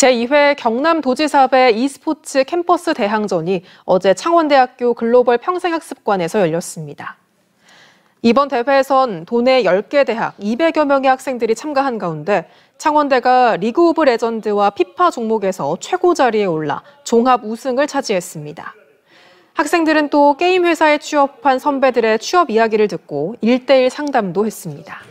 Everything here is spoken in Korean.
제2회 경남도지사배 e스포츠 캠퍼스 대항전이 어제 창원대학교 글로벌 평생학습관에서 열렸습니다. 이번 대회에선 도내 10개 대학 200여 명의 학생들이 참가한 가운데 창원대가 리그 오브 레전드와 피파 종목에서 최고 자리에 올라 종합 우승을 차지했습니다. 학생들은 또 게임 회사에 취업한 선배들의 취업 이야기를 듣고 1대1 상담도 했습니다.